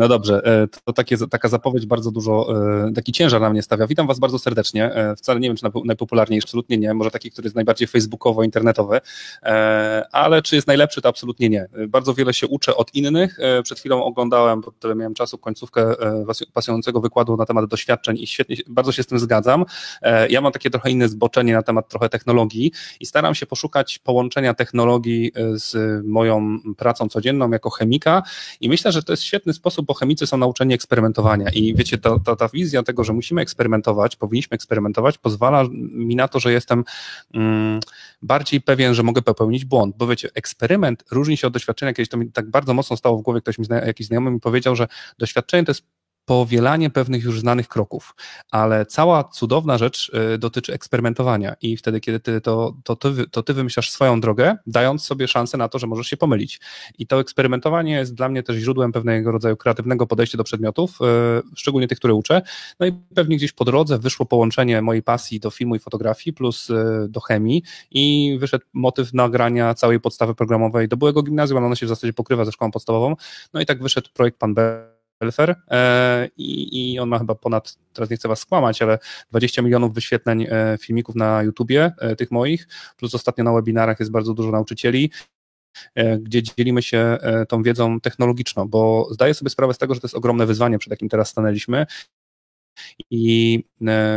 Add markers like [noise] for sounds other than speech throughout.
No dobrze, e, to takie, taka zapowiedź bardzo dużo, e, taki ciężar na mnie stawia. Witam Was bardzo serdecznie. E, wcale nie wiem, czy najpopularniej, absolutnie nie. Może taki, który jest najbardziej facebookowo-internetowy, ale czy jest najlepszy, to absolutnie nie. Bardzo wiele się uczę od innych. Przed chwilą oglądałem, bo tyle miałem czasu, końcówkę pasjonującego wykładu na temat doświadczeń i świetnie, bardzo się z tym zgadzam. Ja mam takie trochę inne zboczenie na temat trochę technologii i staram się poszukać połączenia technologii z moją pracą codzienną jako chemika i myślę, że to jest świetny sposób, bo chemicy są nauczeni eksperymentowania i wiecie, ta, ta, ta wizja tego, że musimy eksperymentować, powinniśmy eksperymentować, pozwala mi na to, że jestem mm, bardziej pewien, że mogę popełnić błąd, bo wiecie, eksperyment różni się od doświadczenia, kiedyś to mi tak bardzo mocno stało w głowie, ktoś mi, zna, jakiś znajomy mi powiedział, że doświadczenie to jest powielanie pewnych już znanych kroków, ale cała cudowna rzecz y, dotyczy eksperymentowania i wtedy, kiedy ty to, to, ty, to ty wymyślasz swoją drogę, dając sobie szansę na to, że możesz się pomylić. I to eksperymentowanie jest dla mnie też źródłem pewnego rodzaju kreatywnego podejścia do przedmiotów, y, szczególnie tych, które uczę. No i pewnie gdzieś po drodze wyszło połączenie mojej pasji do filmu i fotografii plus y, do chemii i wyszedł motyw nagrania całej podstawy programowej do byłego gimnazjum, ale ona się w zasadzie pokrywa ze szkołą podstawową. No i tak wyszedł projekt Pan B Elfer e, i, i on ma chyba ponad, teraz nie chcę was skłamać, ale 20 milionów wyświetleń e, filmików na YouTubie, e, tych moich, plus ostatnio na webinarach jest bardzo dużo nauczycieli, gdzie dzielimy się tą wiedzą technologiczną, bo zdaję sobie sprawę z tego, że to jest ogromne wyzwanie, przed jakim teraz stanęliśmy i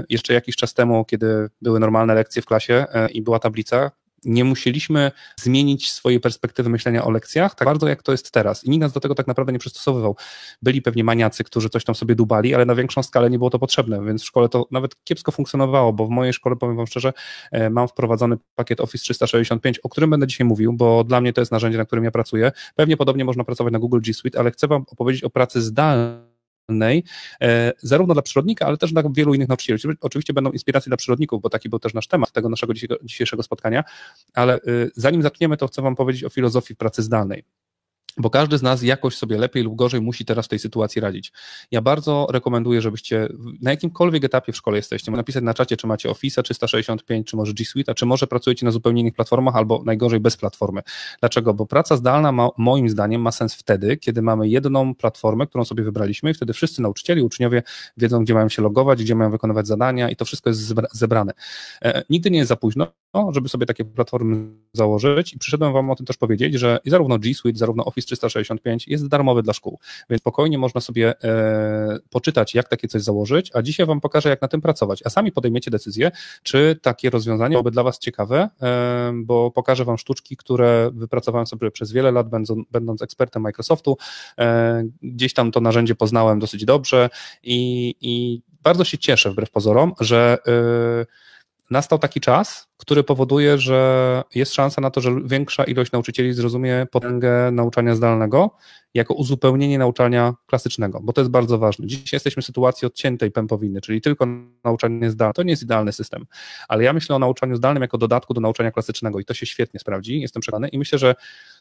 jeszcze jakiś czas temu, kiedy były normalne lekcje w klasie i była tablica, nie musieliśmy zmienić swojej perspektywy myślenia o lekcjach tak bardzo, jak to jest teraz. I nikt nas do tego tak naprawdę nie przystosowywał. Byli pewnie maniacy, którzy coś tam sobie dubali, ale na większą skalę nie było to potrzebne, więc w szkole to nawet kiepsko funkcjonowało, bo w mojej szkole, powiem Wam szczerze, e, mam wprowadzony pakiet Office 365, o którym będę dzisiaj mówił, bo dla mnie to jest narzędzie, na którym ja pracuję. Pewnie podobnie można pracować na Google G Suite, ale chcę Wam opowiedzieć o pracy zdalnej E, zarówno dla przyrodnika, ale też dla wielu innych nauczycieli. Oczywiście będą inspiracje dla przyrodników, bo taki był też nasz temat tego naszego dzisiejszego spotkania, ale y, zanim zaczniemy, to chcę Wam powiedzieć o filozofii pracy zdalnej. Bo każdy z nas jakoś sobie lepiej lub gorzej musi teraz w tej sytuacji radzić. Ja bardzo rekomenduję, żebyście na jakimkolwiek etapie w szkole jesteście, napisać na czacie, czy macie Office 365, czy może G Suite, czy może pracujecie na zupełnie innych platformach, albo najgorzej bez platformy. Dlaczego? Bo praca zdalna ma, moim zdaniem ma sens wtedy, kiedy mamy jedną platformę, którą sobie wybraliśmy i wtedy wszyscy nauczyciele i uczniowie wiedzą, gdzie mają się logować, gdzie mają wykonywać zadania i to wszystko jest zebrane. E, nigdy nie jest za późno, żeby sobie takie platformy założyć i przyszedłem wam o tym też powiedzieć, że zarówno G Suite, zarówno Office Office 365 jest darmowy dla szkół, więc spokojnie można sobie e, poczytać, jak takie coś założyć, a dzisiaj Wam pokażę, jak na tym pracować, a sami podejmiecie decyzję, czy takie rozwiązanie byłoby dla Was ciekawe, e, bo pokażę Wam sztuczki, które wypracowałem sobie przez wiele lat, będąc, będąc ekspertem Microsoftu, e, gdzieś tam to narzędzie poznałem dosyć dobrze i, i bardzo się cieszę, wbrew pozorom, że... E, nastał taki czas, który powoduje, że jest szansa na to, że większa ilość nauczycieli zrozumie potęgę nauczania zdalnego jako uzupełnienie nauczania klasycznego, bo to jest bardzo ważne. Dzisiaj jesteśmy w sytuacji odciętej pępowiny, czyli tylko nauczanie zdalne. To nie jest idealny system, ale ja myślę o nauczaniu zdalnym jako dodatku do nauczania klasycznego i to się świetnie sprawdzi, jestem przekonany i myślę, że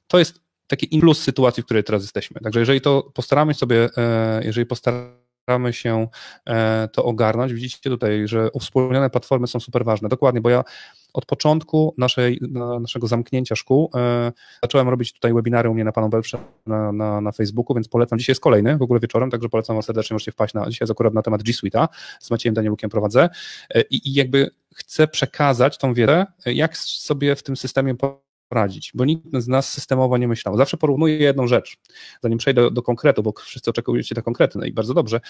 to jest taki plus sytuacji, w której teraz jesteśmy. Także jeżeli to postaramy sobie, e, jeżeli postaramy staramy się e, to ogarnąć. Widzicie tutaj, że uwspólnione platformy są super ważne. Dokładnie, bo ja od początku naszej, naszego zamknięcia szkół e, zacząłem robić tutaj webinary u mnie na Panu Belprze na, na, na, Facebooku, więc polecam. Dzisiaj jest kolejny, w ogóle wieczorem, także polecam Wam serdecznie, możecie wpaść na, dzisiaj jest akurat na temat G Suite'a, z Maciejem Danielukiem prowadzę e, i, i jakby chcę przekazać tą wiedzę, jak sobie w tym systemie bo nikt z nas systemowo nie myślał. Zawsze porównuję jedną rzecz, zanim przejdę do, do konkretu, bo wszyscy oczekujecie na konkretne no i bardzo dobrze.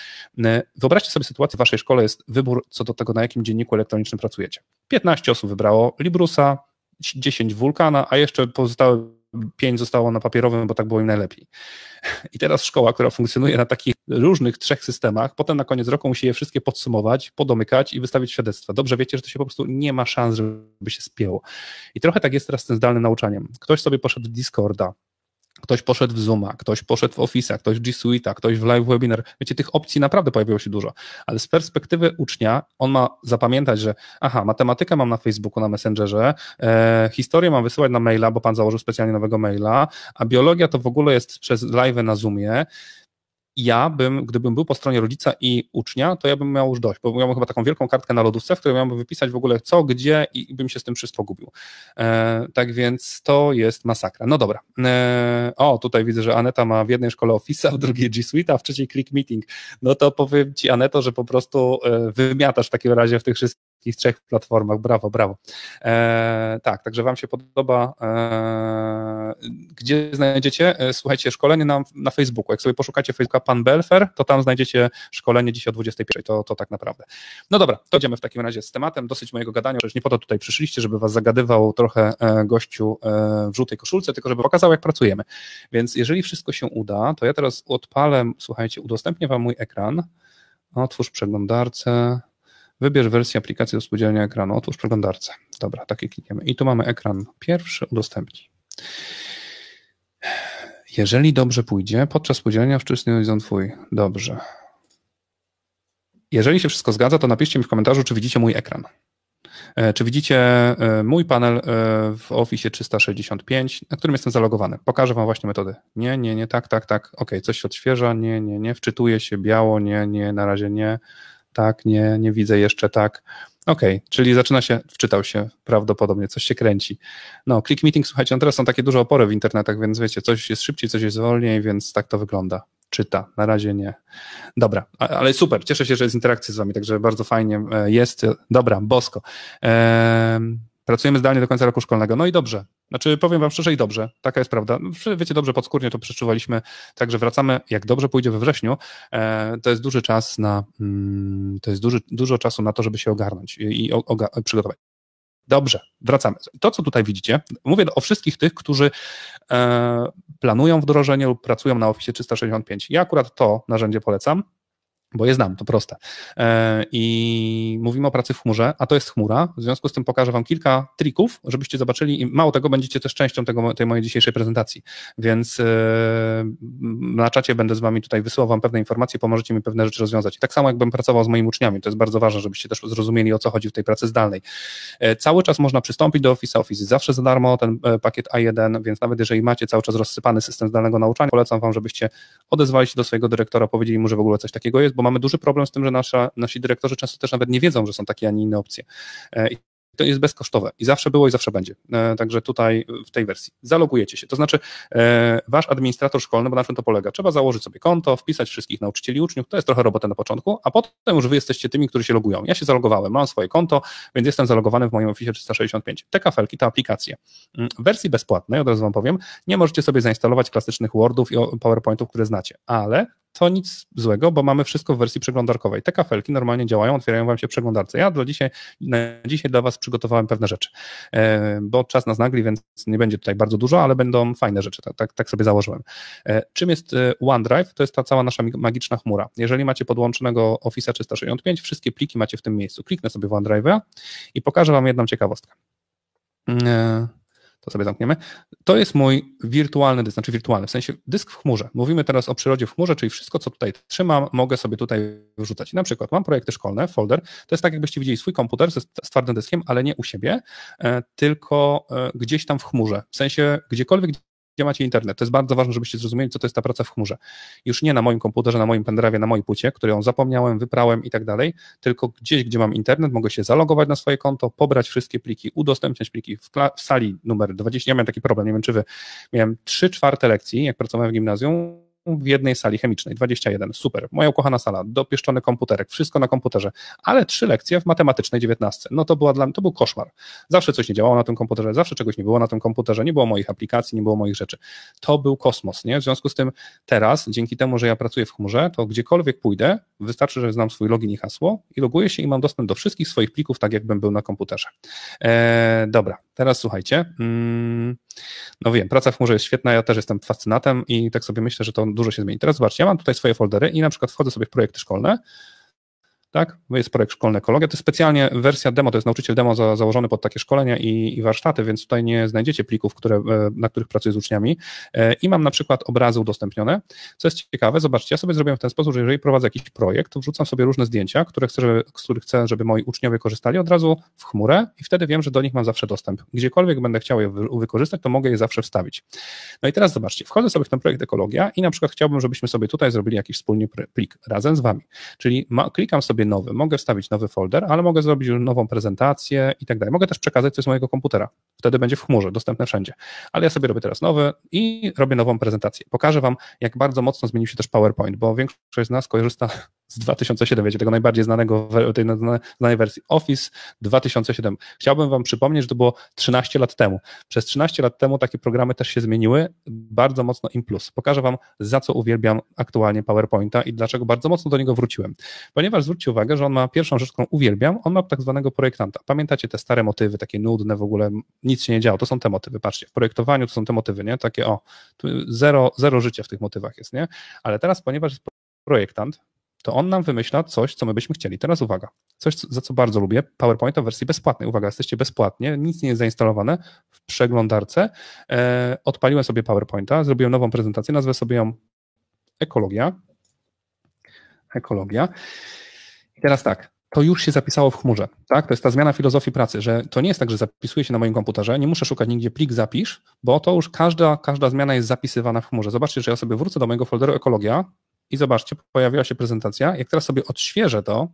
E, wyobraźcie sobie sytuację, w waszej szkole jest wybór co do tego, na jakim dzienniku elektronicznym pracujecie. 15 osób wybrało Librusa, 10 Wulkana, a jeszcze pozostałe pięć zostało na papierowym, bo tak było im najlepiej. I teraz szkoła, która funkcjonuje na takich różnych trzech systemach, potem na koniec roku musi je wszystkie podsumować, podomykać i wystawić świadectwa. Dobrze wiecie, że to się po prostu nie ma szans, żeby się spięło. I trochę tak jest teraz z tym zdalnym nauczaniem. Ktoś sobie poszedł do Discorda, ktoś poszedł w Zooma, ktoś poszedł w Office'a, ktoś w G Suite'a, ktoś w Live Webinar. Wiecie, tych opcji naprawdę pojawiło się dużo, ale z perspektywy ucznia on ma zapamiętać, że aha, matematykę mam na Facebooku, na Messengerze, e, historię mam wysyłać na maila, bo pan założył specjalnie nowego maila, a biologia to w ogóle jest przez live na Zoomie ja bym, gdybym był po stronie rodzica i ucznia, to ja bym miał już dość, bo miałbym chyba taką wielką kartkę na lodówce, w której miałbym wypisać w ogóle co, gdzie i bym się z tym wszystko gubił. E, tak więc to jest masakra. No dobra. E, o, tutaj widzę, że Aneta ma w jednej szkole Office'a, w drugiej G Suite, a w trzeciej Click Meeting. No to powiem Ci, Aneto, że po prostu e, wymiatasz w takim razie w tych wszystkich wszystkich trzech platformach. Brawo, brawo. E, tak, także Wam się podoba. E, gdzie znajdziecie? E, słuchajcie, szkolenie na, na Facebooku. Jak sobie poszukacie Facebooka Pan Belfer, to tam znajdziecie szkolenie dzisiaj o 21. To, to tak naprawdę. No dobra, to idziemy w takim razie z tematem. Dosyć mojego gadania, przecież nie po to tutaj przyszliście, żeby Was zagadywał trochę e, gościu e, w żółtej koszulce, tylko żeby pokazał, jak pracujemy. Więc jeżeli wszystko się uda, to ja teraz odpalę, słuchajcie, udostępnię Wam mój ekran. Otwórz przeglądarce. Wybierz wersję aplikacji do współdzielenia ekranu. Otóż przeglądarce. Dobra, takie klikniemy. I tu mamy ekran pierwszy, udostępnij. Jeżeli dobrze pójdzie, podczas współdzielenia wczesny on twój. Dobrze. Jeżeli się wszystko zgadza, to napiszcie mi w komentarzu, czy widzicie mój ekran. E, czy widzicie e, mój panel e, w Office 365, na którym jestem zalogowany? Pokażę Wam właśnie metody. Nie, nie, nie, tak, tak, tak. Ok, coś się odświeża. Nie, nie, nie. Wczytuje się biało. Nie, nie, na razie nie tak, nie, nie widzę jeszcze, tak. Okej, okay, czyli zaczyna się, wczytał się prawdopodobnie, coś się kręci. No, click meeting, słuchajcie, no teraz są takie duże opory w internetach, więc wiecie, coś jest szybciej, coś jest wolniej, więc tak to wygląda. Czyta, na razie nie. Dobra, ale super, cieszę się, że jest interakcja z wami, także bardzo fajnie e, jest. Dobra, bosko. Ehm, Pracujemy zdalnie do końca roku szkolnego. No i dobrze. Znaczy, powiem Wam szczerze i dobrze. Taka jest prawda. No, wiecie, dobrze podskórnie to przeczuwaliśmy. Także wracamy, jak dobrze pójdzie we wrześniu. E, to jest duży czas na, mm, to jest duży, dużo czasu na to, żeby się ogarnąć i oga przygotować. Dobrze, wracamy. To, co tutaj widzicie, mówię o wszystkich tych, którzy e, planują wdrożenie lub pracują na oficie 365. Ja akurat to narzędzie polecam bo je znam, to proste. E, I mówimy o pracy w chmurze, a to jest chmura. W związku z tym pokażę Wam kilka trików, żebyście zobaczyli i mało tego, będziecie też częścią tego, tej mojej dzisiejszej prezentacji. Więc e, na czacie będę z Wami tutaj wysyłał Wam pewne informacje, pomożecie mi pewne rzeczy rozwiązać. I tak samo jakbym pracował z moimi uczniami, to jest bardzo ważne, żebyście też zrozumieli, o co chodzi w tej pracy zdalnej. E, cały czas można przystąpić do Office Office zawsze za darmo, ten pakiet A1, więc nawet jeżeli macie cały czas rozsypany system zdalnego nauczania, polecam Wam, żebyście odezwali się do swojego dyrektora, powiedzieli mu, że w ogóle coś takiego jest, bo bo mamy duży problem z tym, że nasza, nasi dyrektorzy często też nawet nie wiedzą, że są takie, a nie inne opcje. E, I to jest bezkosztowe i zawsze było i zawsze będzie. E, także tutaj w tej wersji zalogujecie się. To znaczy, e, wasz administrator szkolny, bo na czym to polega? Trzeba założyć sobie konto, wpisać wszystkich nauczycieli, uczniów. To jest trochę robota na początku, a potem już wy jesteście tymi, którzy się logują. Ja się zalogowałem, mam swoje konto, więc jestem zalogowany w moim Office 365. Te kafelki, te aplikacje. Mm, w wersji bezpłatnej, od razu wam powiem, nie możecie sobie zainstalować klasycznych Wordów i PowerPointów, które znacie, ale to nic złego, bo mamy wszystko w wersji przeglądarkowej. Te kafelki normalnie działają, otwierają wam się przeglądarce. Ja do dzisiaj, na dzisiaj dla was przygotowałem pewne rzeczy, e, bo czas nas nagli, więc nie będzie tutaj bardzo dużo, ale będą fajne rzeczy, tak, tak, tak sobie założyłem. E, czym jest e, OneDrive? To jest ta cała nasza magiczna chmura. Jeżeli macie podłączonego Office 365, wszystkie pliki macie w tym miejscu. Kliknę sobie w OneDrive'a i pokażę wam jedną ciekawostkę to sobie zamkniemy. To jest mój wirtualny dysk, znaczy wirtualny, w sensie dysk w chmurze. Mówimy teraz o przyrodzie w chmurze, czyli wszystko, co tutaj trzymam, mogę sobie tutaj wrzucać. Na przykład mam projekty szkolne, folder. To jest tak, jakbyście widzieli swój komputer z, z twardym dyskiem, ale nie u siebie, e, tylko e, gdzieś tam w chmurze. W sensie gdziekolwiek, gdzie macie internet. To jest bardzo ważne, żebyście zrozumieli, co to jest ta praca w chmurze. Już nie na moim komputerze, na moim pendrive, na mojej płycie, którą zapomniałem, wyprałem i tak dalej, tylko gdzieś, gdzie mam internet, mogę się zalogować na swoje konto, pobrać wszystkie pliki, udostępniać pliki w, w sali numer 20. Ja miałem taki problem, nie wiem czy wy. Miałem 3 czwarte lekcji, jak pracowałem w gimnazjum, w jednej sali chemicznej, 21, super, moja ukochana sala, dopieszczony komputerek, wszystko na komputerze, ale trzy lekcje w matematycznej 19, no to, była dla mnie, to był koszmar. Zawsze coś nie działało na tym komputerze, zawsze czegoś nie było na tym komputerze, nie było moich aplikacji, nie było moich rzeczy. To był kosmos, nie? W związku z tym teraz, dzięki temu, że ja pracuję w chmurze, to gdziekolwiek pójdę, wystarczy, że znam swój login i hasło i loguję się i mam dostęp do wszystkich swoich plików, tak jakbym był na komputerze. Eee, dobra, Teraz słuchajcie, mm, no wiem, praca w chmurze jest świetna, ja też jestem fascynatem i tak sobie myślę, że to dużo się zmieni. Teraz zobaczcie, ja mam tutaj swoje foldery i na przykład wchodzę sobie w projekty szkolne, tak? No jest projekt Szkolny Ekologia, to jest specjalnie wersja demo, to jest nauczyciel demo za, założony pod takie szkolenia i, i, warsztaty, więc tutaj nie znajdziecie plików, które, e, na których pracuję z uczniami e, i mam na przykład obrazy udostępnione, co jest ciekawe, zobaczcie, ja sobie zrobiłem w ten sposób, że jeżeli prowadzę jakiś projekt, to wrzucam sobie różne zdjęcia, które chcę, żeby, z których chcę, żeby moi uczniowie korzystali od razu w chmurę i wtedy wiem, że do nich mam zawsze dostęp. Gdziekolwiek będę chciał je wykorzystać, to mogę je zawsze wstawić. No i teraz zobaczcie, wchodzę sobie w ten projekt Ekologia i na przykład chciałbym, żebyśmy sobie tutaj zrobili jakiś wspólny plik razem z wami, czyli ma, klikam sobie sobie nowy. Mogę wstawić nowy folder, ale mogę zrobić nową prezentację i tak dalej. Mogę też przekazać coś z mojego komputera. Wtedy będzie w chmurze, dostępne wszędzie. Ale ja sobie robię teraz nowy i robię nową prezentację. Pokażę Wam, jak bardzo mocno zmienił się też PowerPoint, bo większość z nas korzysta z 2007, wiecie, tego najbardziej znanego, tej znanej wersji Office 2007. Chciałbym Wam przypomnieć, że to było 13 lat temu. Przez 13 lat temu takie programy też się zmieniły bardzo mocno im plus. Pokażę Wam, za co uwielbiam aktualnie PowerPointa i dlaczego bardzo mocno do niego wróciłem. Ponieważ zwróćcie uwagę, że on ma pierwszą rzecz, którą uwielbiam, on ma tak zwanego projektanta. Pamiętacie te stare motywy, takie nudne w ogóle, nic się nie działo, to są te motywy, patrzcie, w projektowaniu to są te motywy, nie? Takie o, zero, zero życia w tych motywach jest, nie? Ale teraz, ponieważ jest projektant, to on nam wymyśla coś, co my byśmy chcieli. Teraz uwaga, coś, za co bardzo lubię, PowerPoint w wersji bezpłatnej. Uwaga, jesteście bezpłatnie, nic nie jest zainstalowane w przeglądarce. E, odpaliłem sobie PowerPointa, zrobiłem nową prezentację, nazwę sobie ją ekologia. Ekologia. I teraz tak, to już się zapisało w chmurze. Tak? To jest ta zmiana filozofii pracy, że to nie jest tak, że zapisuje się na moim komputerze, nie muszę szukać nigdzie plik zapisz, bo to już każda, każda zmiana jest zapisywana w chmurze. Zobaczcie, że ja sobie wrócę do mojego folderu ekologia, i zobaczcie, pojawiła się prezentacja. Jak teraz sobie odświeżę to,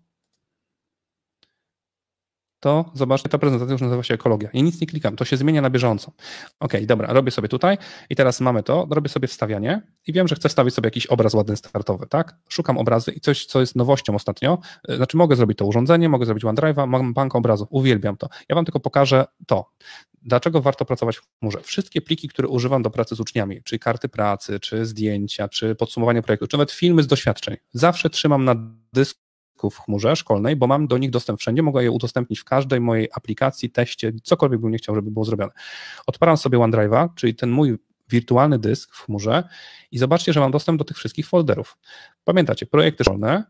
to zobaczcie, ta prezentacja już nazywa się ekologia. I nic nie klikam, to się zmienia na bieżąco. Ok, dobra, robię sobie tutaj i teraz mamy to, robię sobie wstawianie i wiem, że chcę stawić sobie jakiś obraz ładny startowy, tak? Szukam obrazy i coś, co jest nowością ostatnio, e, znaczy mogę zrobić to urządzenie, mogę zrobić OneDrive'a, mam bank obrazu, uwielbiam to. Ja wam tylko pokażę to. Dlaczego warto pracować w chmurze? Wszystkie pliki, które używam do pracy z uczniami, czy karty pracy, czy zdjęcia, czy podsumowanie projektu, czy nawet filmy z doświadczeń, zawsze trzymam na dysku w chmurze szkolnej, bo mam do nich dostęp wszędzie, mogę je udostępnić w każdej mojej aplikacji, teście, cokolwiek bym nie chciał, żeby było zrobione. Odparam sobie OneDrive'a, czyli ten mój wirtualny dysk w chmurze i zobaczcie, że mam dostęp do tych wszystkich folderów. Pamiętacie, projekty szkolne,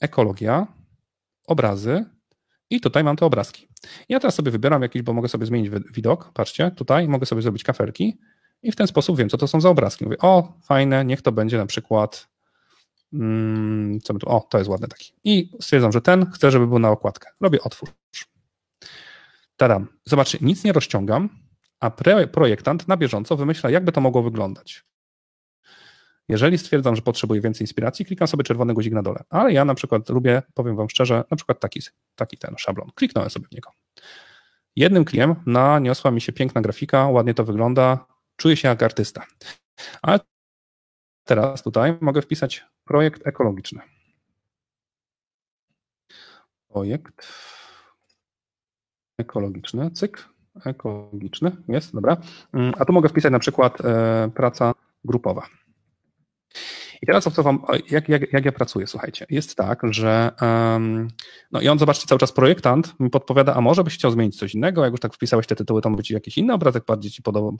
ekologia, obrazy, i tutaj mam te obrazki. Ja teraz sobie wybieram jakiś, bo mogę sobie zmienić widok. Patrzcie, tutaj mogę sobie zrobić kafelki i w ten sposób wiem, co to są za obrazki. Mówię, o, fajne, niech to będzie na przykład. Mm, co by tu, o, to jest ładny taki. I stwierdzam, że ten chcę, żeby był na okładkę. Robię otwórz. Taram. Zobaczcie, nic nie rozciągam, a projektant na bieżąco wymyśla, jakby to mogło wyglądać. Jeżeli stwierdzam, że potrzebuję więcej inspiracji, klikam sobie czerwony guzik na dole. Ale ja na przykład lubię, powiem Wam szczerze, na przykład taki, taki ten szablon. Kliknąłem sobie w niego. Jednym klikiem naniosła mi się piękna grafika, ładnie to wygląda, czuję się jak artysta. Ale teraz tutaj mogę wpisać projekt ekologiczny. Projekt ekologiczny, cyk, ekologiczny, jest, dobra. Mm, a tu mogę wpisać na przykład e, praca grupowa. I teraz opowiem, jak, jak, jak ja pracuję, słuchajcie. Jest tak, że um, no i on, zobaczcie, cały czas projektant mi podpowiada, a może byś chciał zmienić coś innego, jak już tak wpisałeś te tytuły, to może być jakiś inny obrazek bardziej ci podoba,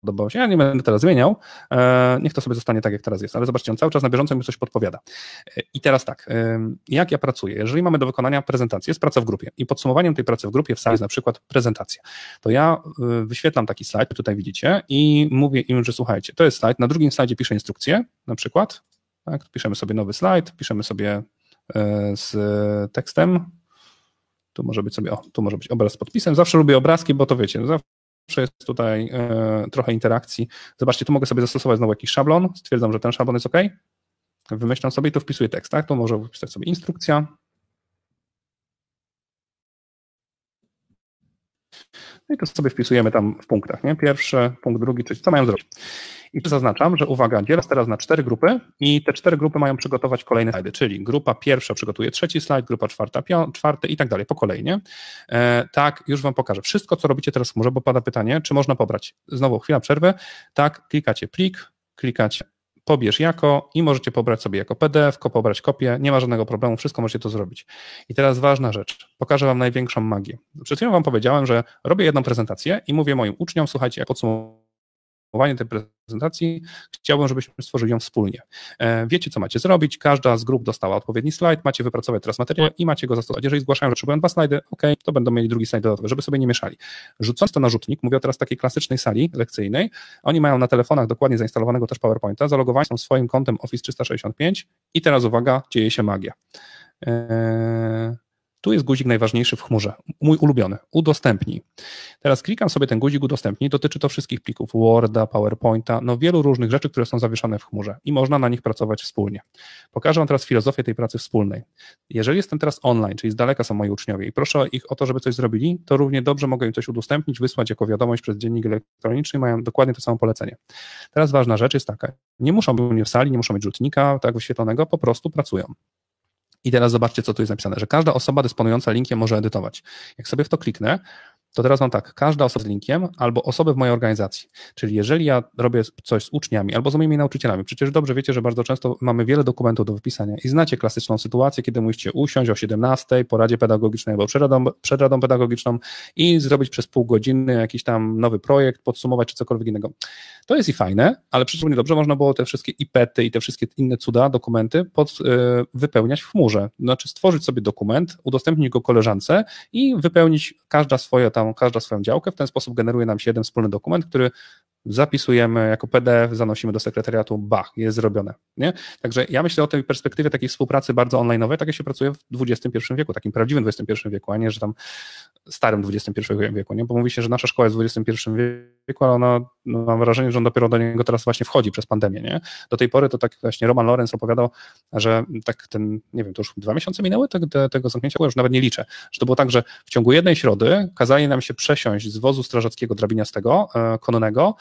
podobało się. Ja nie będę teraz zmieniał. E, niech to sobie zostanie tak, jak teraz jest. Ale zobaczcie, on cały czas na bieżąco mi coś podpowiada. E, I teraz tak, e, jak ja pracuję? Jeżeli mamy do wykonania prezentację, jest praca w grupie i podsumowaniem tej pracy w grupie w sali jest na przykład prezentacja, to ja wyświetlam taki slajd, tutaj widzicie, i mówię im, że słuchajcie, to jest slajd, na drugim slajdzie piszę instrukcję, na przykład, tak, piszemy sobie nowy slajd, piszemy sobie z tekstem, tu może być sobie, o, tu może być obraz z podpisem. Zawsze lubię obrazki, bo to wiecie, zawsze jest tutaj e, trochę interakcji. Zobaczcie, tu mogę sobie zastosować znowu jakiś szablon, stwierdzam, że ten szablon jest OK, wymyślam sobie i tu wpisuję tekst, tak? Tu może wpisać sobie instrukcja. No i to sobie wpisujemy tam w punktach, nie? Pierwszy, punkt drugi, czyli co mają zrobić. I zaznaczam, że uwaga, dzielę teraz na cztery grupy i te cztery grupy mają przygotować kolejne slajdy, czyli grupa pierwsza przygotuje trzeci slajd, grupa czwarta pią- czwarty i tak dalej, po kolejnie. E, tak, już wam pokażę. Wszystko, co robicie teraz w chmurze, bo pada pytanie, czy można pobrać. Znowu chwila przerwy. Tak, klikacie plik, klikacie pobierz jako i możecie pobrać sobie jako PDF, pobrać kopię, nie ma żadnego problemu, wszystko możecie to zrobić. I teraz ważna rzecz, pokażę Wam największą magię. Przed chwilą Wam powiedziałem, że robię jedną prezentację i mówię moim uczniom, słuchajcie, jak podsumować podsumowanie tej prezentacji, chciałbym, żebyśmy stworzyli ją wspólnie. E, wiecie, co macie zrobić, każda z grup dostała odpowiedni slajd, macie wypracować teraz materiał i macie go zastosować. Jeżeli zgłaszają, że potrzebują dwa slajdy, ok, to będą mieli drugi slajd dodatkowy, żeby sobie nie mieszali. Rzucąc to na rzutnik, mówię teraz takiej klasycznej sali lekcyjnej, oni mają na telefonach dokładnie zainstalowanego też PowerPointa, zalogowani są swoim kontem Office 365 i teraz uwaga, dzieje się magia. Eee tu jest guzik najważniejszy w chmurze, mój ulubiony, udostępnij. Teraz klikam sobie ten guzik udostępnij, dotyczy to wszystkich plików Worda, PowerPointa, no wielu różnych rzeczy, które są zawieszane w chmurze i można na nich pracować wspólnie. Pokażę Wam teraz filozofię tej pracy wspólnej. Jeżeli jestem teraz online, czyli z daleka są moi uczniowie i proszę ich o to, żeby coś zrobili, to równie dobrze mogę im coś udostępnić, wysłać jako wiadomość przez dziennik elektroniczny mają dokładnie to samo polecenie. Teraz ważna rzecz jest taka, nie muszą być w sali, nie muszą mieć rzutnika tak wyświetlonego, po prostu pracują. I teraz zobaczcie, co tu jest napisane, że każda osoba dysponująca linkiem może edytować. Jak sobie w to kliknę, to teraz mam tak, każda osoba z linkiem albo osoby w mojej organizacji. Czyli jeżeli ja robię coś z uczniami albo z moimi nauczycielami, przecież dobrze wiecie, że bardzo często mamy wiele dokumentów do wypisania i znacie klasyczną sytuację, kiedy musicie usiąść o 17 po radzie pedagogicznej albo przed radą, przed radą pedagogiczną i zrobić przez pół godziny jakiś tam nowy projekt, podsumować czy cokolwiek innego. To jest i fajne, ale przecież równie dobrze można było te wszystkie IPety i te wszystkie inne cuda, dokumenty pod, yy, wypełniać w chmurze. Znaczy stworzyć sobie dokument, udostępnić go koleżance i wypełnić każda swoje tam każda swoją działkę, w ten sposób generuje nam się jeden wspólny dokument, który zapisujemy jako PDF, zanosimy do sekretariatu, ba, jest zrobione. Nie? Także ja myślę o tej perspektywie takiej współpracy bardzo online'owej, tak jak się pracuje w XXI wieku, takim prawdziwym XXI wieku, a nie, że tam starym XXI wieku, nie? bo mówi się, że nasza szkoła jest w XXI wieku, ale ona, no mam wrażenie, że on dopiero do niego teraz właśnie wchodzi przez pandemię. Nie? Do tej pory to tak właśnie Roman Lorenz opowiadał, że tak ten, nie wiem, to już dwa miesiące minęły te, te, tego zamknięcia, już nawet nie liczę, że to było tak, że w ciągu jednej środy kazali nam się przesiąść z wozu strażackiego drabiniastego, e, konnego,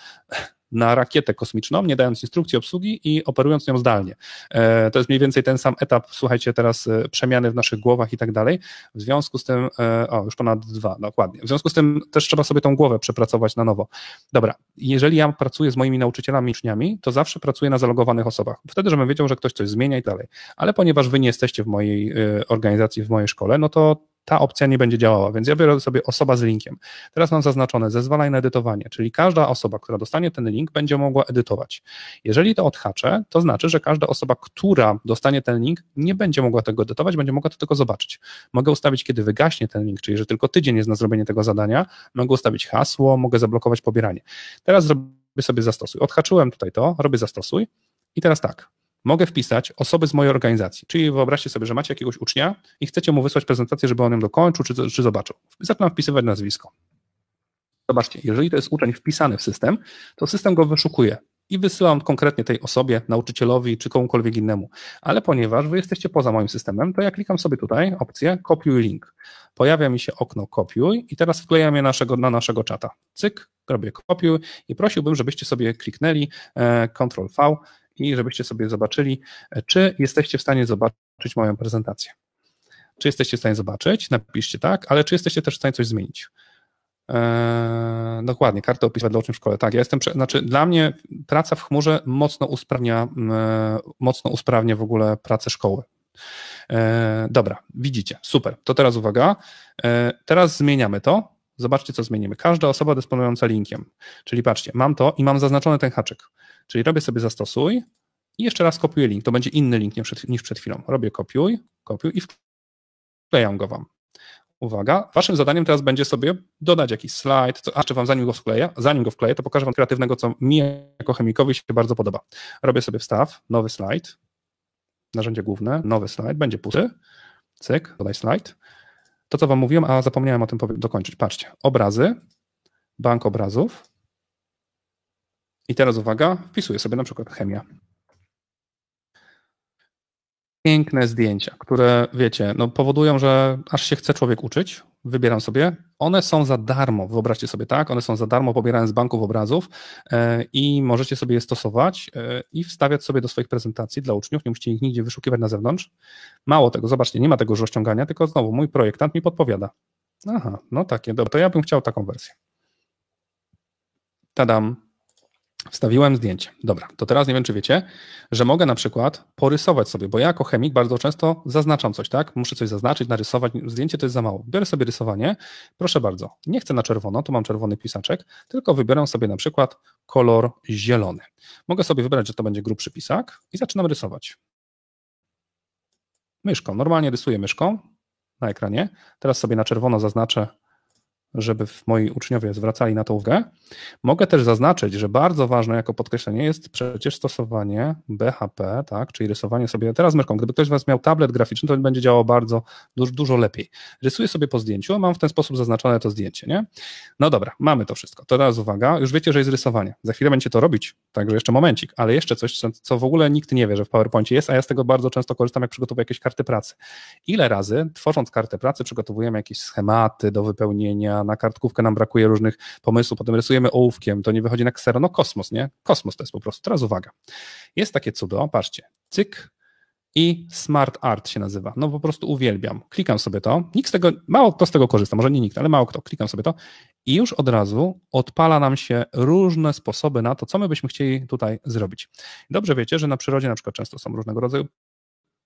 na rakietę kosmiczną, nie dając instrukcji obsługi i operując nią zdalnie. E, to jest mniej więcej ten sam etap, słuchajcie, teraz e, przemiany w naszych głowach i tak dalej. W związku z tym, e, o, już ponad dwa, dokładnie. W związku z tym też trzeba sobie tą głowę przepracować na nowo. Dobra, jeżeli ja pracuję z moimi nauczycielami, uczniami, to zawsze pracuję na zalogowanych osobach. Wtedy, żebym wiedział, że ktoś coś zmienia i dalej. Ale ponieważ wy nie jesteście w mojej organizacji, w mojej szkole, no to ta opcja nie będzie działała, więc ja biorę sobie osoba z linkiem. Teraz mam zaznaczone zezwalaj na edytowanie, czyli każda osoba, która dostanie ten link, będzie mogła edytować. Jeżeli to odhaczę, to znaczy, że każda osoba, która dostanie ten link, nie będzie mogła tego edytować, będzie mogła to tylko zobaczyć. Mogę ustawić, kiedy wygaśnie ten link, czyli że tylko tydzień jest na zrobienie tego zadania, mogę ustawić hasło, mogę zablokować pobieranie. Teraz zrobię sobie zastosuj. Odhaczyłem tutaj to, robię zastosuj i teraz tak, mogę wpisać osoby z mojej organizacji. Czyli wyobraźcie sobie, że macie jakiegoś ucznia i chcecie mu wysłać prezentację, żeby on ją dokończył czy, czy zobaczył. Zaczynam wpisywać nazwisko. Zobaczcie, jeżeli to jest uczeń wpisany w system, to system go wyszukuje i wysyłam konkretnie tej osobie, nauczycielowi czy komukolwiek innemu. Ale ponieważ wy jesteście poza moim systemem, to ja klikam sobie tutaj opcję kopiuj link. Pojawia mi się okno kopiuj i teraz wklejam je naszego, na naszego czata. Cyk, robię kopiuj i prosiłbym, żebyście sobie kliknęli e, Ctrl V i żebyście sobie zobaczyli, e, czy jesteście w stanie zobaczyć moją prezentację. Czy jesteście w stanie zobaczyć? Napiszcie tak, ale czy jesteście też w stanie coś zmienić? Eee, dokładnie, kartę opisowe dla uczniów w szkole. Tak, ja jestem, znaczy dla mnie praca w chmurze mocno usprawnia, e, mocno usprawnia w ogóle pracę szkoły. E, dobra, widzicie, super. To teraz uwaga. E, teraz zmieniamy to. Zobaczcie, co zmienimy. Każda osoba dysponująca linkiem. Czyli patrzcie, mam to i mam zaznaczony ten haczyk. Czyli robię sobie zastosuj i jeszcze raz kopiuję link. To będzie inny link niż przed, chwilą. Robię kopiuj, kopiuj i wklejam go wam. Uwaga, waszym zadaniem teraz będzie sobie dodać jakiś slajd, co, a czy wam zanim go wkleję, zanim go wkleję, to pokażę wam kreatywnego, co mi jako chemikowi się bardzo podoba. Robię sobie wstaw, nowy slajd, narzędzie główne, nowy slajd, będzie pusty, cyk, dodaj slajd. To, co wam mówiłem, a zapomniałem o tym dokończyć. Patrzcie, obrazy, bank obrazów, i teraz uwaga, wpisuję sobie na przykład chemia. Piękne zdjęcia, które wiecie, no powodują, że aż się chce człowiek uczyć. Wybieram sobie. One są za darmo, wyobraźcie sobie tak, one są za darmo, pobierałem z banków obrazów e, i możecie sobie je stosować e, i wstawiać sobie do swoich prezentacji dla uczniów, nie musicie ich nigdzie wyszukiwać na zewnątrz. Mało tego, zobaczcie, nie ma tego rozciągania, tylko znowu mój projektant mi podpowiada. Aha, no takie, dobra, to ja bym chciał taką wersję. Tadam, Wstawiłem zdjęcie. Dobra, to teraz nie wiem, czy wiecie, że mogę na przykład porysować sobie, bo ja jako chemik bardzo często zaznaczam coś, tak? Muszę coś zaznaczyć, narysować. Zdjęcie to jest za mało. Biorę sobie rysowanie, proszę bardzo. Nie chcę na czerwono, to mam czerwony pisaczek, tylko wybieram sobie na przykład kolor zielony. Mogę sobie wybrać, że to będzie grubszy pisak i zaczynam rysować. Myszką. Normalnie rysuję myszką na ekranie. Teraz sobie na czerwono zaznaczę żeby moi uczniowie zwracali na to uwagę. Mogę też zaznaczyć, że bardzo ważne jako podkreślenie jest przecież stosowanie BHP, tak, czyli rysowanie sobie, teraz myszką, gdyby ktoś z Was miał tablet graficzny, to będzie działało bardzo, dużo, dużo lepiej. Rysuję sobie po zdjęciu, a mam w ten sposób zaznaczone to zdjęcie, nie? No dobra, mamy to wszystko. To teraz uwaga, już wiecie, że jest rysowanie. Za chwilę będziecie to robić, także jeszcze momencik, ale jeszcze coś, co w ogóle nikt nie wie, że w PowerPoincie jest, a ja z tego bardzo często korzystam, jak przygotowuję jakieś karty pracy. Ile razy, tworząc kartę pracy, przygotowujemy jakieś schematy do wypełnienia, na, kartkówkę nam brakuje różnych pomysłów, potem rysujemy ołówkiem, to nie wychodzi na ksero, no kosmos, nie? Kosmos to jest po prostu. Teraz uwaga. Jest takie cudo, patrzcie, cyk, i Smart Art się nazywa. No po prostu uwielbiam. Klikam sobie to. Nikt z tego, mało kto z tego korzysta, może nie nikt, ale mało kto. Klikam sobie to i już od razu odpala nam się różne sposoby na to, co my byśmy chcieli tutaj zrobić. Dobrze wiecie, że na przyrodzie na przykład często są różnego rodzaju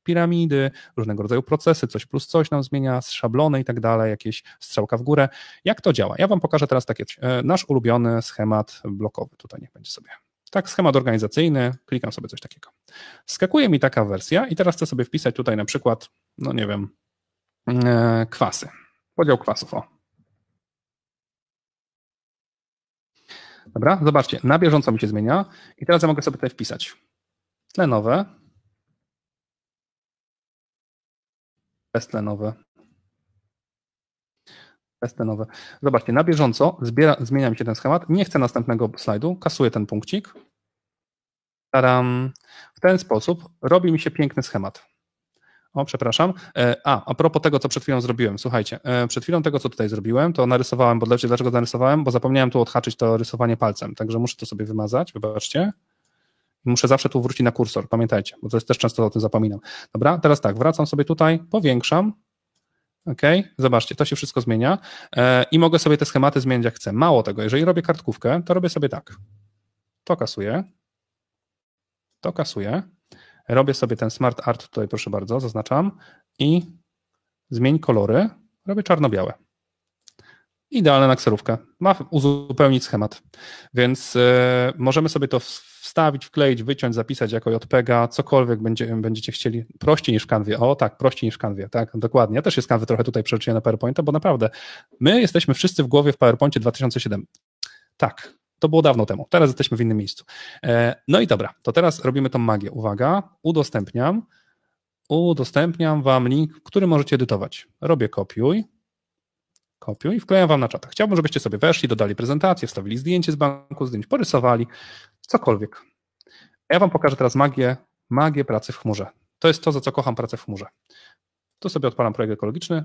piramidy, różnego rodzaju procesy, coś plus coś nam zmienia, szablony i tak dalej, jakieś strzałka w górę. Jak to działa? Ja Wam pokażę teraz taki e, nasz ulubiony schemat blokowy. Tutaj niech będzie sobie. Tak, schemat organizacyjny, klikam sobie coś takiego. Skakuje mi taka wersja i teraz chcę sobie wpisać tutaj na przykład, no nie wiem, e, kwasy. Podział kwasów, o. Dobra, zobaczcie, na bieżąco mi się zmienia i teraz ja mogę sobie tutaj wpisać tlenowe, beztlenowe. Beztlenowe. Zobaczcie, na bieżąco zbiera, zmienia mi się ten schemat. Nie chcę następnego slajdu, kasuję ten punkcik. Taram. W ten sposób robi mi się piękny schemat. O, przepraszam. E, a, a propos tego, co przed chwilą zrobiłem. Słuchajcie, e, przed chwilą tego, co tutaj zrobiłem, to narysowałem, bo dlaczego narysowałem? Bo zapomniałem tu odhaczyć to rysowanie palcem, także muszę to sobie wymazać, wybaczcie. Muszę zawsze tu wrócić na kursor, pamiętajcie, bo to jest też często o tym zapominam. Dobra, teraz tak, wracam sobie tutaj, powiększam, OK, zobaczcie, to się wszystko zmienia e, i mogę sobie te schematy zmieniać jak chcę. Mało tego, jeżeli robię kartkówkę, to robię sobie tak. To kasuję, to kasuję, robię sobie ten smart art tutaj, proszę bardzo, zaznaczam i zmień kolory, robię czarno-białe. Idealne na kserówkę. Ma uzupełnić schemat. Więc e, możemy sobie to w wstawić, wkleić, wyciąć, zapisać jako JPEGa, cokolwiek będzie, będziecie chcieli, prościej niż kanwie. O tak, prościej niż kanwie, tak, dokładnie. Ja też jest Canwy trochę tutaj przeczyłem na PowerPointa, bo naprawdę my jesteśmy wszyscy w głowie w PowerPointie 2007. Tak, to było dawno temu, teraz jesteśmy w innym miejscu. E, no i dobra, to teraz robimy tą magię. Uwaga, udostępniam. Udostępniam Wam link, który możecie edytować. Robię kopiuj, kopiuj i wklejam wam na czata. Chciałbym, żebyście sobie weszli, dodali prezentację, wstawili zdjęcie z banku zdjęć, porysowali, cokolwiek. Ja wam pokażę teraz magię, magię pracy w chmurze. To jest to, za co kocham pracę w chmurze. Tu sobie odpalam projekt ekologiczny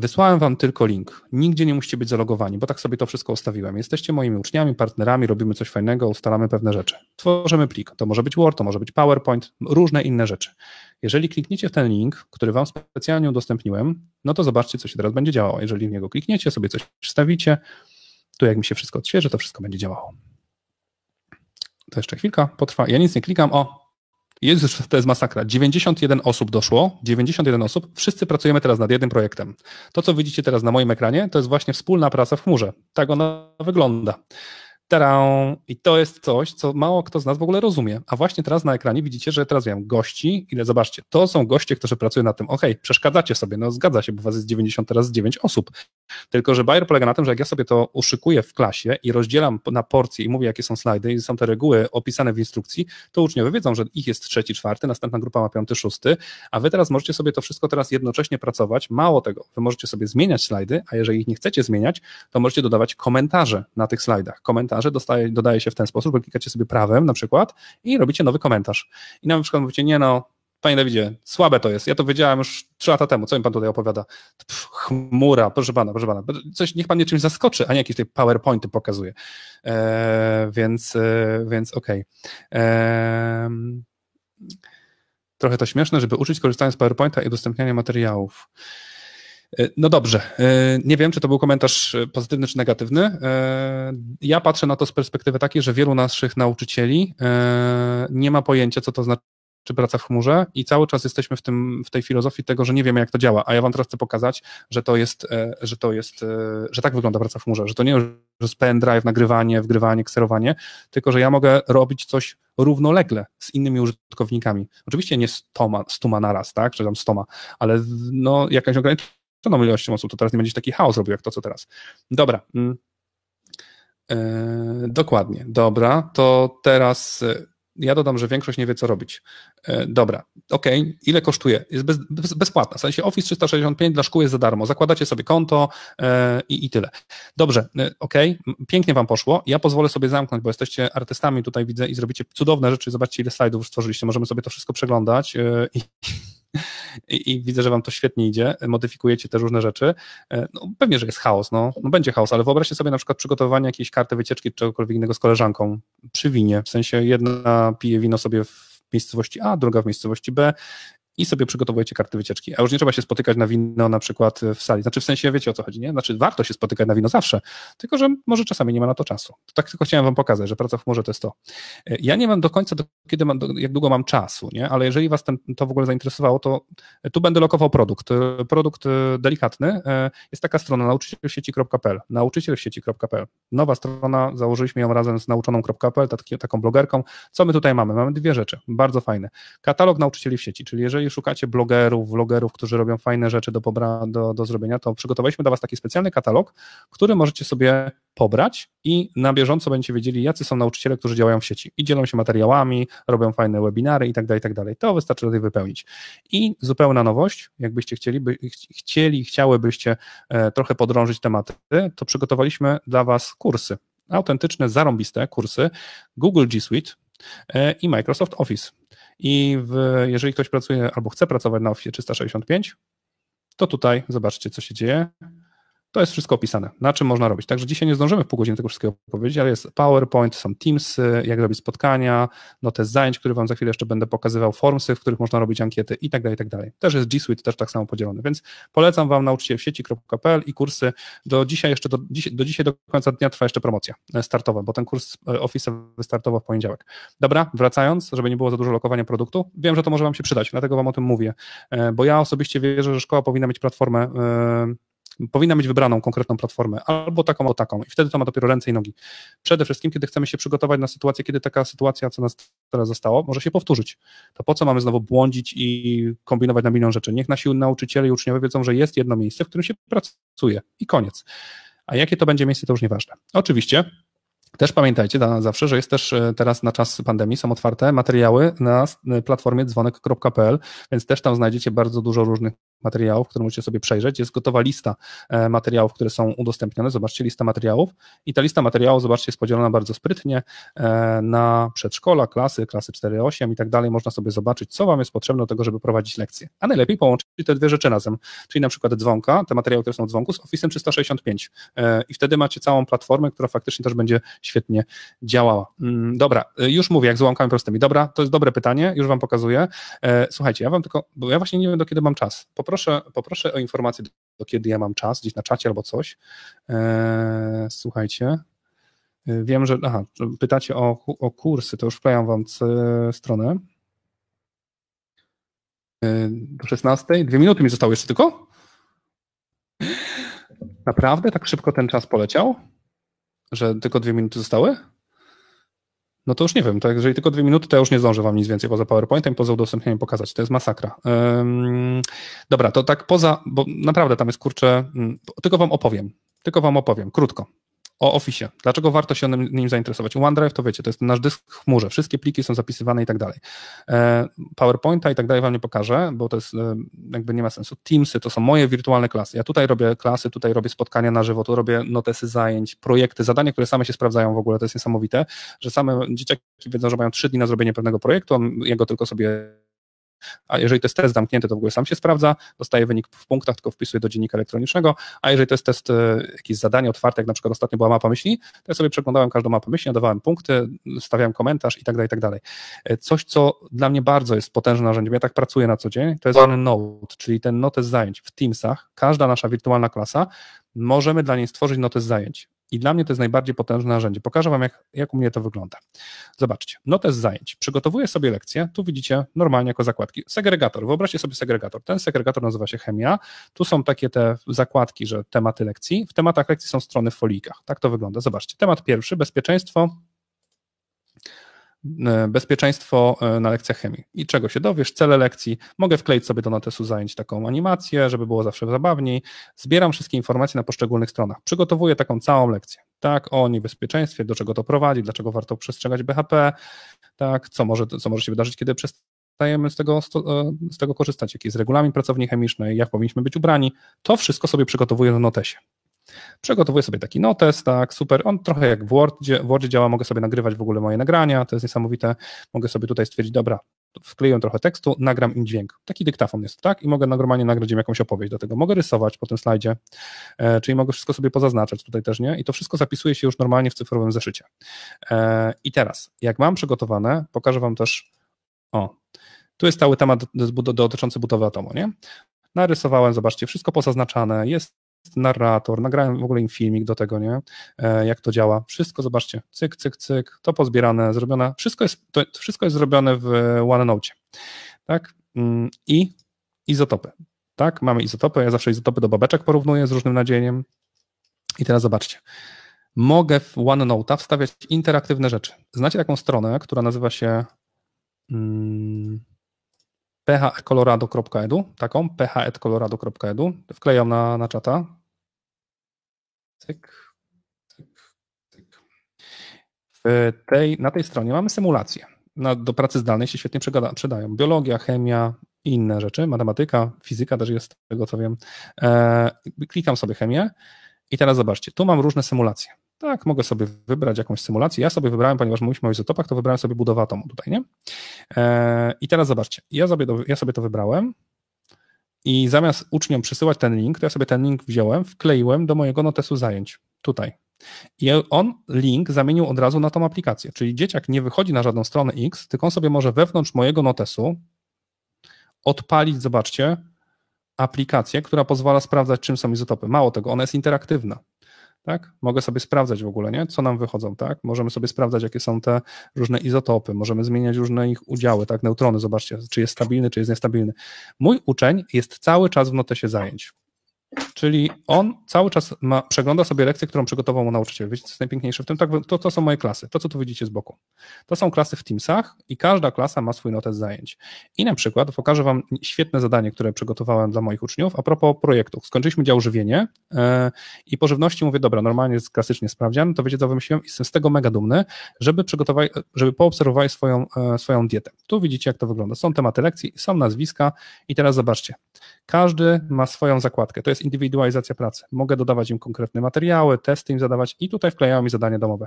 Wysłałem wam tylko link. Nigdzie nie musicie być zalogowani, bo tak sobie to wszystko ustawiłem. Jesteście moimi uczniami, partnerami, robimy coś fajnego, ustalamy pewne rzeczy. Tworzymy plik. To może być Word, to może być PowerPoint, różne inne rzeczy. Jeżeli klikniecie w ten link, który wam specjalnie udostępniłem, no to zobaczcie, co się teraz będzie działo. Jeżeli w niego klikniecie, sobie coś wstawicie, tu jak mi się wszystko odświeży, to wszystko będzie działało. To jeszcze chwilka potrwa. Ja nic nie klikam. O, Jezus, to jest masakra. 91 osób doszło, 91 osób. Wszyscy pracujemy teraz nad jednym projektem. To, co widzicie teraz na moim ekranie, to jest właśnie wspólna praca w chmurze. Tak ona wygląda. Tadam! I to jest coś, co mało kto z nas w ogóle rozumie. A właśnie teraz na ekranie widzicie, że teraz wiem gości, ile zobaczcie, to są goście, którzy pracują na tym. Okej, okay, przeszkadzacie sobie, no zgadza się, bo was jest 90 teraz 9 osób. Tylko, że Bayer polega na tym, że jak ja sobie to uszykuję w klasie i rozdzielam na porcje i mówię, jakie są slajdy i są te reguły opisane w instrukcji, to uczniowie wiedzą, że ich jest trzeci, czwarty, następna grupa ma piąty, szósty, a wy teraz możecie sobie to wszystko teraz jednocześnie pracować. Mało tego, wy możecie sobie zmieniać slajdy, a jeżeli ich nie chcecie zmieniać, to możecie dodawać komentarze na tych slajdach. Komentarze komentarze dostaje, dodaje się w ten sposób, klikacie sobie prawem na przykład i robicie nowy komentarz. I na przykład mówicie, nie no, Panie Dawidzie, słabe to jest. Ja to wiedziałem już trzy lata temu. Co mi pan tutaj opowiada? Pff, chmura, proszę pana, proszę pana. Coś, niech pan mnie czymś zaskoczy, a nie jakieś tutaj PowerPointy pokazuje. E, więc, e, więc okej. Okay. E, trochę to śmieszne, żeby uczyć korzystania z PowerPointa i udostępniania materiałów. E, no dobrze. E, nie wiem, czy to był komentarz e, pozytywny czy negatywny. Ja patrzę na to z perspektywy takiej, że wielu naszych nauczycieli nie ma pojęcia, co to znaczy praca w chmurze i cały czas jesteśmy w, tym, w tej filozofii tego, że nie wiemy, jak to działa, a ja wam teraz chcę pokazać, że to jest, że to jest, że tak wygląda praca w chmurze, że to nie jest pendrive, nagrywanie, wgrywanie, kserowanie, tylko, że ja mogę robić coś równolegle z innymi użytkownikami. Oczywiście nie stoma, stuma naraz, tak, czy tam stoma, ale no, jakaś ograniczona ogromną ilością osób, to teraz nie będzie taki chaos robił, jak to, co teraz. Dobra. Mm. E, dokładnie. Dobra, to teraz e, ja dodam, że większość nie wie, co robić. E, dobra, okej, ile kosztuje? Jest bez, bez, bezpłatna. W sensie Office 365 dla szkół jest za darmo. Zakładacie sobie konto e, i, tyle. Dobrze, ok. E, okej, pięknie Wam poszło. Ja pozwolę sobie zamknąć, bo jesteście artystami tutaj, widzę, i zrobicie cudowne rzeczy. Zobaczcie, ile slajdów stworzyliście. Możemy sobie to wszystko przeglądać. [laughs] i... I, i, widzę, że wam to świetnie idzie, modyfikujecie te różne rzeczy. No, pewnie, że jest chaos, no. no będzie chaos, ale wyobraźcie sobie na przykład przygotowanie jakiejś karty wycieczki czy czegokolwiek innego z koleżanką przy winie, w sensie jedna pije wino sobie w miejscowości A, druga w miejscowości B i sobie przygotowujecie karty wycieczki. A już nie trzeba się spotykać na wino na przykład w sali. Znaczy w sensie wiecie o co chodzi, nie? Znaczy warto się spotykać na wino zawsze, tylko że może czasami nie ma na to czasu. To tak tylko chciałem wam pokazać, że praca w chmurze to jest to. E, ja nie mam do końca, do kiedy mam, do, jak długo mam czasu, nie? Ale jeżeli was ten, to w ogóle zainteresowało, to e, tu będę lokował produkt. E, produkt delikatny. Jest taka strona w sieci.pl. Nowa strona, założyliśmy ją razem z nauczoną.pl, taką blogerką. Co my tutaj mamy? Mamy dwie rzeczy, bardzo fajne. Katalog nauczycieli w sieci, czyli jeżeli jeżeli szukacie blogerów, vlogerów, którzy robią fajne rzeczy do, pobra, do, do zrobienia, to przygotowaliśmy dla Was taki specjalny katalog, który możecie sobie pobrać i na bieżąco będziecie wiedzieli, jacy są nauczyciele, którzy działają w sieci i dzielą się materiałami, robią fajne webinary i tak dalej, tak dalej. To wystarczy tutaj wypełnić. I zupełna nowość, jakbyście chcieli, by, chcieli chciałybyście e, trochę podrążyć tematy, to przygotowaliśmy dla Was kursy. Autentyczne, zarąbiste kursy Google G Suite, e, i Microsoft Office. I w, jeżeli ktoś pracuje albo chce pracować na Office 365, to tutaj zobaczcie, co się dzieje. To jest wszystko opisane, na czym można robić. Także dzisiaj nie zdążymy w pół godziny tego wszystkiego powiedzieć, ale jest PowerPoint, są Teamsy, jak robić spotkania, notes zajęć, które Wam za chwilę jeszcze będę pokazywał, formsy, w których można robić ankiety i tak dalej, i tak dalej. Też jest G Suite, też tak samo podzielony, więc polecam Wam nauczcie w sieci.pl i kursy. Do dzisiaj jeszcze, do, dziś, do dzisiaj, do końca dnia trwa jeszcze promocja e, startowa, bo ten kurs e, Office wystartował w poniedziałek. Dobra, wracając, żeby nie było za dużo lokowania produktu, wiem, że to może Wam się przydać, dlatego Wam o tym mówię, e, bo ja osobiście wierzę, że szkoła powinna mieć platformę powinna mieć wybraną konkretną platformę, albo taką, albo taką i wtedy to ma dopiero ręce i nogi. Przede wszystkim, kiedy chcemy się przygotować na sytuację, kiedy taka sytuacja, co nas teraz zostało, może się powtórzyć. To po co mamy znowu błądzić i kombinować na milion rzeczy? Niech nasi nauczyciele i uczniowie wiedzą, że jest jedno miejsce, w którym się pracuje i koniec. A jakie to będzie miejsce, to już nieważne. Oczywiście też pamiętajcie zawsze, że jest też e, teraz na czas pandemii, są otwarte materiały na platformie dzwonek.pl, więc też tam znajdziecie bardzo dużo różnych materiałów, które musicie sobie przejrzeć. Jest gotowa lista e, materiałów, które są udostępnione. Zobaczcie lista materiałów i ta lista materiałów, zobaczcie, jest podzielona bardzo sprytnie e, na przedszkola, klasy, klasy 4-8 i tak dalej. Można sobie zobaczyć, co Wam jest potrzebne do tego, żeby prowadzić lekcje. A najlepiej połączyć te dwie rzeczy razem, czyli na przykład dzwonka, te materiały, które są w dzwonku, z Office 365 e, i wtedy macie całą platformę, która faktycznie też będzie świetnie działała. Mm, dobra, już mówię, jak z łąkami prostymi. Dobra, to jest dobre pytanie, już Wam pokazuję. Słuchajcie, ja Wam tylko, bo ja właśnie nie wiem, do kiedy mam czas. Po poproszę, poproszę o informację, do kiedy ja mam czas, gdzieś na czacie albo coś. Eee, słuchajcie. E, wiem, że. Aha, pytacie o, o kursy, to już wklejam wam stronę. Eee, do 16. Dwie minuty mi zostało jeszcze tylko? Naprawdę? Tak szybko ten czas poleciał? Że tylko dwie minuty zostały? no to już nie wiem, tak, jeżeli tylko dwie minuty, to ja już nie zdążę wam nic więcej poza PowerPointem, poza udostępnieniem pokazać. To jest masakra. dobra, to tak poza, bo naprawdę tam jest kurczę, mm, tylko wam opowiem, tylko wam opowiem, krótko o Office. Dlaczego warto się nim, zainteresować? OneDrive to wiecie, to jest nasz dysk w chmurze, wszystkie pliki są zapisywane i tak dalej. E, PowerPointa i tak dalej wam nie pokażę, bo to jest e, jakby nie ma sensu. Teamsy to są moje wirtualne klasy. Ja tutaj robię klasy, tutaj robię spotkania na żywo, tu robię notesy zajęć, projekty, zadania, które same się sprawdzają w ogóle, to jest niesamowite, że same dzieciaki wiedzą, że mają trzy dni na zrobienie pewnego projektu, a ja go tylko sobie a jeżeli to jest test zamknięty, to w ogóle sam się sprawdza, dostaje wynik w punktach, tylko wpisuje do dziennika elektronicznego, a jeżeli to jest test e, jakieś zadanie otwarte, jak na przykład ostatnio była mapa myśli, to ja sobie przeglądałem każdą mapę myśli, dawałem punkty, stawiałem komentarz i tak dalej, i tak dalej. E, coś, co dla mnie bardzo jest potężne narzędziem, ja tak pracuję na co dzień, to jest tak. OneNote, czyli ten notes zajęć w Teamsach, każda nasza wirtualna klasa, możemy dla niej stworzyć notes zajęć i dla mnie to jest najbardziej potężne narzędzie. Pokażę Wam, jak, jak u mnie to wygląda. Zobaczcie, notes zajęć. Przygotowuję sobie lekcję, tu widzicie normalnie jako zakładki. Segregator, wyobraźcie sobie segregator. Ten segregator nazywa się chemia. Tu są takie te zakładki, że tematy lekcji. W tematach lekcji są strony w folikach. Tak to wygląda. Zobaczcie, temat pierwszy, bezpieczeństwo E, bezpieczeństwo e, na lekcjach chemii. I czego się dowiesz? Cele lekcji. Mogę wkleić sobie do notesu zajęć taką animację, żeby było zawsze zabawniej. Zbieram wszystkie informacje na poszczególnych stronach. Przygotowuję taką całą lekcję. Tak, o niebezpieczeństwie, do czego to prowadzi, dlaczego warto przestrzegać BHP, tak, co może, co może się wydarzyć, kiedy przestajemy z tego, e, z tego korzystać, jaki jest regulamin pracowni chemicznej, jak powinniśmy być ubrani. To wszystko sobie przygotowuję na notesie. Przygotowuję sobie taki notes, tak, super, on trochę jak w Wordzie, w Wordzie działa, mogę sobie nagrywać w ogóle moje nagrania, to jest niesamowite, mogę sobie tutaj stwierdzić, dobra, wkleję trochę tekstu, nagram im dźwięk. Taki dyktafon jest, tak? I mogę normalnie nagrać im jakąś opowieść do tego. Mogę rysować po tym slajdzie, e, czyli mogę wszystko sobie pozaznaczać tutaj też, nie? I to wszystko zapisuje się już normalnie w cyfrowym zeszycie. E, I teraz, jak mam przygotowane, pokażę Wam też, o, tu jest cały temat dotyczący budowy atomu, nie? Narysowałem, zobaczcie, wszystko pozaznaczane, jest narrator, nagrałem w ogóle im filmik do tego, nie? E, jak to działa. Wszystko, zobaczcie, cyk, cyk, cyk, to pozbierane, zrobione, wszystko jest, to, wszystko jest zrobione w OneNote, tak? Mm, I izotopy, tak? Mamy izotopy, ja zawsze izotopy do babeczek porównuję z różnym nadzieniem. I teraz zobaczcie. Mogę w OneNote wstawiać interaktywne rzeczy. Znacie taką stronę, która nazywa się... Hmm, ph.colorado.edu, taką, ph.colorado.edu, wklejam na, na czata. Cyk, cyk, cyk. W tej, na tej stronie mamy symulację. Na, do pracy zdalnej się świetnie przegada, przydają. Biologia, chemia i inne rzeczy, matematyka, fizyka też jest, z tego co wiem. E, klikam sobie chemię i teraz zobaczcie, tu mam różne symulacje. Tak, mogę sobie wybrać jakąś symulację. Ja sobie wybrałem, ponieważ mówiliśmy o izotopach, to wybrałem sobie budowę atomu tutaj, nie? E, I teraz zobaczcie, ja sobie, ja sobie to wybrałem i zamiast uczniom przesyłać ten link, to ja sobie ten link wziąłem, wkleiłem do mojego notesu zajęć, tutaj. I on link zamienił od razu na tą aplikację, czyli dzieciak nie wychodzi na żadną stronę X, tylko on sobie może wewnątrz mojego notesu odpalić, zobaczcie, aplikację, która pozwala sprawdzać, czym są izotopy. Mało tego, ona jest interaktywna tak? Mogę sobie sprawdzać w ogóle, nie? co nam wychodzą, tak? Możemy sobie sprawdzać, jakie są te różne izotopy, możemy zmieniać różne ich udziały, tak? Neutrony, zobaczcie, czy jest stabilny, czy jest niestabilny. Mój uczeń jest cały czas w notesie zajęć. Czyli on cały czas ma, przegląda sobie lekcję, którą przygotował mu nauczyciel. Wiecie, co jest najpiękniejsze w tym? Tak, to, to są moje klasy, to co tu widzicie z boku. To są klasy w Teamsach i każda klasa ma swój notes zajęć. I na przykład pokażę Wam świetne zadanie, które przygotowałem dla moich uczniów a propos projektów. Skończyliśmy dział żywienie yy, i po żywności mówię, dobra, normalnie jest klasycznie sprawdzian, to wiecie co wymyśliłem i jestem z tego mega dumny, żeby przygotowali, żeby poobserwowali swoją, yy, swoją dietę. Tu widzicie jak to wygląda. Są tematy lekcji, są nazwiska i teraz zobaczcie. Każdy ma swoją zakładkę, to jest indywidualizacja pracy. Mogę dodawać im konkretne materiały, testy im zadawać i tutaj wklejają mi zadania domowe.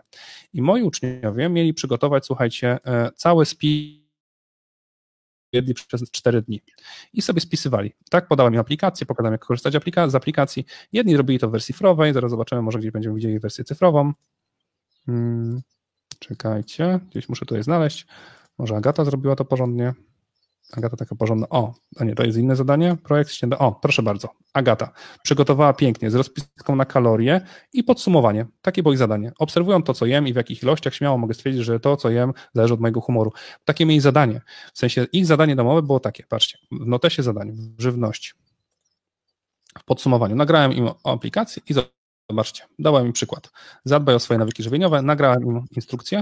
I moi uczniowie mieli przygotować, słuchajcie, e, cały spis przez 4 dni i sobie spisywali. Tak, podałem im aplikację, pokazałem jak korzystać z aplikacji. Jedni robili to w wersji cyfrowej, zaraz zobaczymy, może gdzieś będziemy widzieli wersję cyfrową. Hmm, czekajcie, gdzieś muszę tutaj znaleźć. Może Agata zrobiła to porządnie. Agata taka porządna. O, a nie, to jest inne zadanie. Projekt ścięte. O, proszę bardzo. Agata przygotowała pięknie z rozpiską na kalorie i podsumowanie. Takie było ich zadanie. Obserwują to, co jem i w jakich ilościach. Śmiało mogę stwierdzić, że to, co jem, zależy od mojego humoru. Takie mieli zadanie. W sensie ich zadanie domowe było takie. Patrzcie, w notesie zadań, w żywności. W podsumowaniu. Nagrałem im aplikację i zobaczcie. Dałem im przykład. Zadbaj o swoje nawyki żywieniowe. Nagrałem im instrukcję.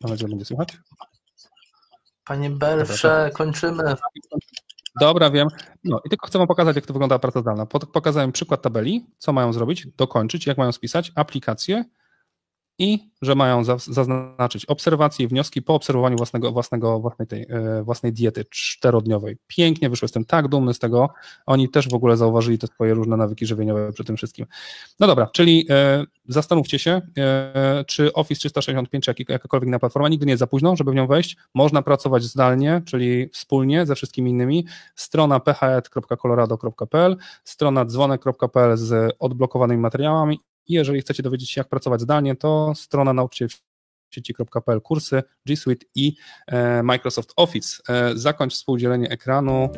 Mam nadzieję, że będzie słychać. Panie Belfrze, kończymy. Dobra, wiem. No i tylko chcę Wam pokazać, jak to wygląda praca zdalna. Pokazałem przykład tabeli, co mają zrobić, dokończyć, jak mają spisać aplikację, i że mają zaznaczyć obserwacje i wnioski po obserwowaniu własnego, własnego, własnej, tej, e, własnej diety czterodniowej. Pięknie wyszło, jestem tak dumny z tego. Oni też w ogóle zauważyli te swoje różne nawyki żywieniowe przy tym wszystkim. No dobra, czyli e, zastanówcie się, e, czy Office 365, jak, jakakolwiek na platforma, nigdy nie jest za późno, żeby w nią wejść. Można pracować zdalnie, czyli wspólnie ze wszystkimi innymi. Strona phet.colorado.pl, strona dzwonek.pl z odblokowanymi materiałami i jeżeli chcecie dowiedzieć się, jak pracować zdalnie, to strona nauczyciel sieci.pl kursy G Suite i e, Microsoft Office. E, zakończ współdzielenie ekranu.